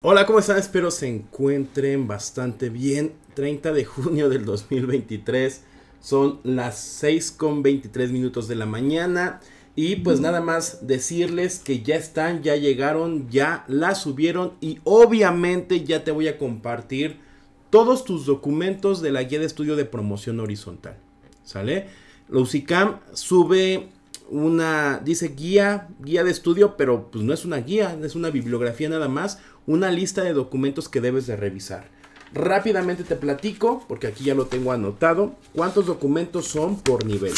Hola, ¿cómo están? Espero se encuentren bastante bien. 30 de junio del 2023. Son las 6 con 23 minutos de la mañana. Y pues nada más decirles que ya están, ya llegaron, ya la subieron. Y obviamente ya te voy a compartir todos tus documentos de la guía de estudio de promoción horizontal. ¿Sale? La sube una, dice guía, guía de estudio, pero pues no es una guía, es una bibliografía nada más, una lista de documentos que debes de revisar. Rápidamente te platico, porque aquí ya lo tengo anotado, cuántos documentos son por nivel.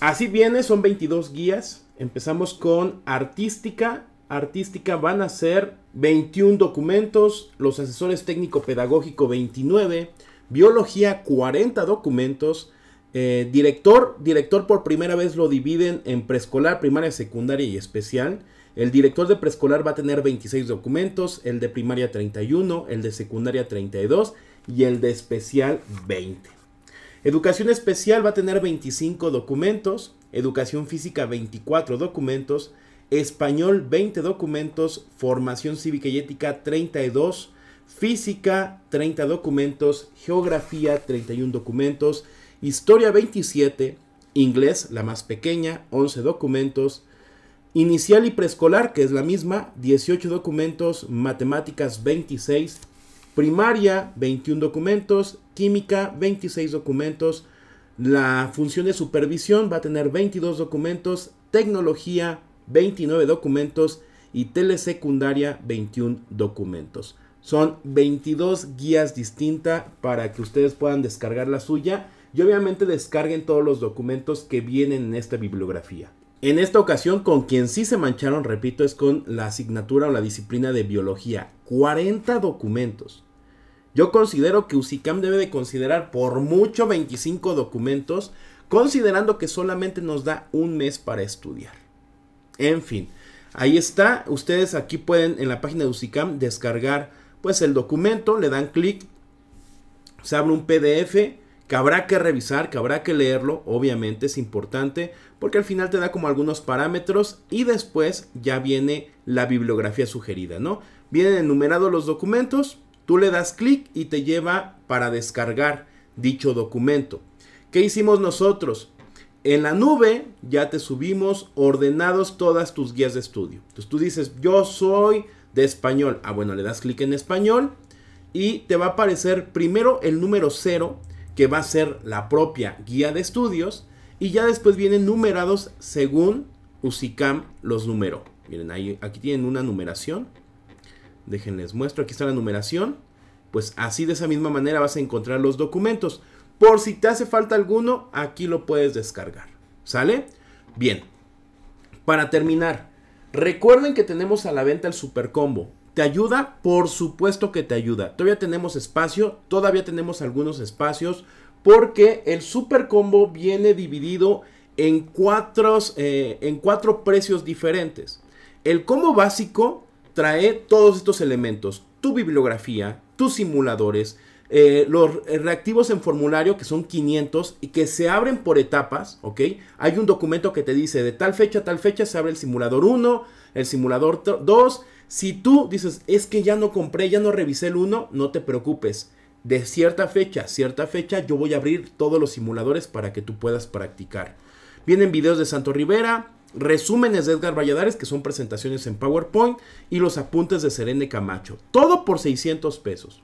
Así viene, son 22 guías. Empezamos con artística. Artística van a ser 21 documentos, los asesores técnico-pedagógico 29, biología 40 documentos, eh, director, director por primera vez lo dividen en preescolar, primaria, secundaria y especial. El director de preescolar va a tener 26 documentos, el de primaria 31, el de secundaria 32 y el de especial 20. Educación especial va a tener 25 documentos, educación física 24 documentos, español 20 documentos, formación cívica y ética 32, física 30 documentos, geografía 31 documentos, Historia 27, inglés, la más pequeña, 11 documentos. Inicial y preescolar, que es la misma, 18 documentos, matemáticas 26, primaria 21 documentos, química 26 documentos, la función de supervisión va a tener 22 documentos, tecnología 29 documentos y telesecundaria 21 documentos. Son 22 guías distintas para que ustedes puedan descargar la suya y obviamente descarguen todos los documentos que vienen en esta bibliografía. En esta ocasión con quien sí se mancharon, repito, es con la asignatura o la disciplina de biología. 40 documentos. Yo considero que UCICAM debe de considerar por mucho 25 documentos, considerando que solamente nos da un mes para estudiar. En fin, ahí está. Ustedes aquí pueden en la página de UCICAM descargar pues el documento, le dan clic, se abre un PDF que habrá que revisar, que habrá que leerlo, obviamente es importante, porque al final te da como algunos parámetros y después ya viene la bibliografía sugerida, ¿no? Vienen enumerados los documentos, tú le das clic y te lleva para descargar dicho documento. ¿Qué hicimos nosotros? En la nube ya te subimos ordenados todas tus guías de estudio. Entonces tú dices, yo soy de español. Ah, bueno, le das clic en español y te va a aparecer primero el número 0 que va a ser la propia guía de estudios, y ya después vienen numerados según Usicam los numeró. Miren, ahí, aquí tienen una numeración. Déjenles muestro, aquí está la numeración. Pues así de esa misma manera vas a encontrar los documentos. Por si te hace falta alguno, aquí lo puedes descargar. ¿Sale? Bien. Para terminar, recuerden que tenemos a la venta el super combo. ¿Te ayuda? Por supuesto que te ayuda. Todavía tenemos espacio, todavía tenemos algunos espacios, porque el super combo viene dividido en cuatro, eh, en cuatro precios diferentes. El combo básico trae todos estos elementos, tu bibliografía, tus simuladores, eh, los reactivos en formulario que son 500 y que se abren por etapas, ¿ok? Hay un documento que te dice de tal fecha a tal fecha se abre el simulador 1, el simulador 2. Si tú dices, es que ya no compré, ya no revisé el 1, no te preocupes. De cierta fecha, cierta fecha, yo voy a abrir todos los simuladores para que tú puedas practicar. Vienen videos de Santo Rivera, resúmenes de Edgar Valladares, que son presentaciones en PowerPoint, y los apuntes de Serene Camacho. Todo por 600 pesos.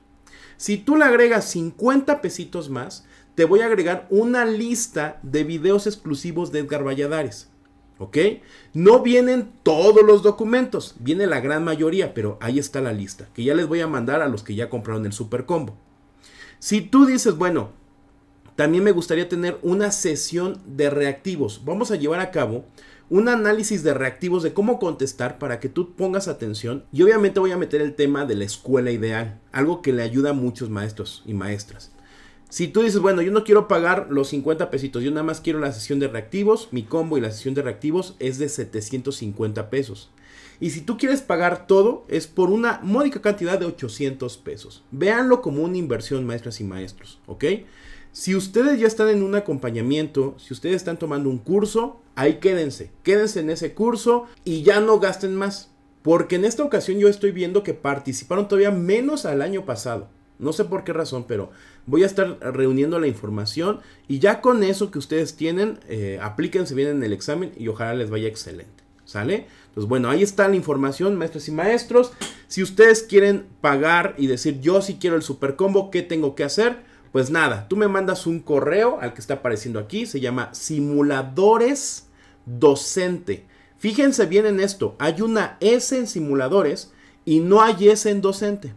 Si tú le agregas 50 pesitos más, te voy a agregar una lista de videos exclusivos de Edgar Valladares. ¿Ok? No vienen todos los documentos, viene la gran mayoría, pero ahí está la lista, que ya les voy a mandar a los que ya compraron el super combo. Si tú dices, bueno, también me gustaría tener una sesión de reactivos, vamos a llevar a cabo un análisis de reactivos de cómo contestar para que tú pongas atención y obviamente voy a meter el tema de la escuela ideal, algo que le ayuda a muchos maestros y maestras. Si tú dices, bueno, yo no quiero pagar los 50 pesitos, yo nada más quiero la sesión de reactivos, mi combo y la sesión de reactivos es de 750 pesos. Y si tú quieres pagar todo, es por una módica cantidad de 800 pesos. Véanlo como una inversión, maestras y maestros, ¿ok? Si ustedes ya están en un acompañamiento, si ustedes están tomando un curso, ahí quédense, quédense en ese curso y ya no gasten más. Porque en esta ocasión yo estoy viendo que participaron todavía menos al año pasado. No sé por qué razón, pero voy a estar reuniendo la información y ya con eso que ustedes tienen, eh, aplíquense bien en el examen y ojalá les vaya excelente. ¿Sale? Pues bueno, ahí está la información, maestros y maestros. Si ustedes quieren pagar y decir yo sí quiero el super combo, ¿qué tengo que hacer? Pues nada, tú me mandas un correo al que está apareciendo aquí, se llama simuladores docente. Fíjense bien en esto, hay una S en simuladores y no hay S en docente.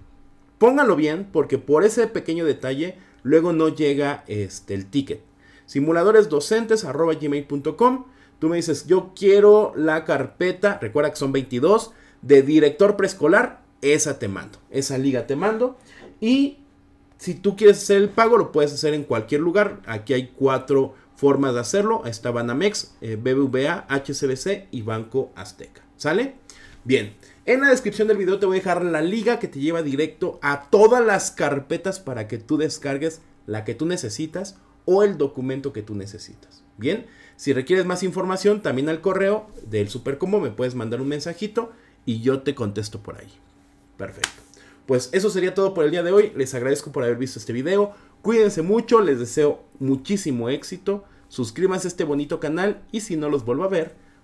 Póngalo bien porque por ese pequeño detalle luego no llega este, el ticket. Simuladoresdocentes.gmail.com Tú me dices, yo quiero la carpeta, recuerda que son 22, de director preescolar, esa te mando, esa liga te mando. Y si tú quieres hacer el pago, lo puedes hacer en cualquier lugar. Aquí hay cuatro formas de hacerlo. está Banamex, eh, BBVA, HCBC y Banco Azteca. ¿Sale? Bien. En la descripción del video te voy a dejar la liga que te lleva directo a todas las carpetas para que tú descargues la que tú necesitas o el documento que tú necesitas. Bien, si requieres más información, también al correo del Supercombo me puedes mandar un mensajito y yo te contesto por ahí. Perfecto. Pues eso sería todo por el día de hoy. Les agradezco por haber visto este video. Cuídense mucho, les deseo muchísimo éxito. Suscríbanse a este bonito canal y si no los vuelvo a ver,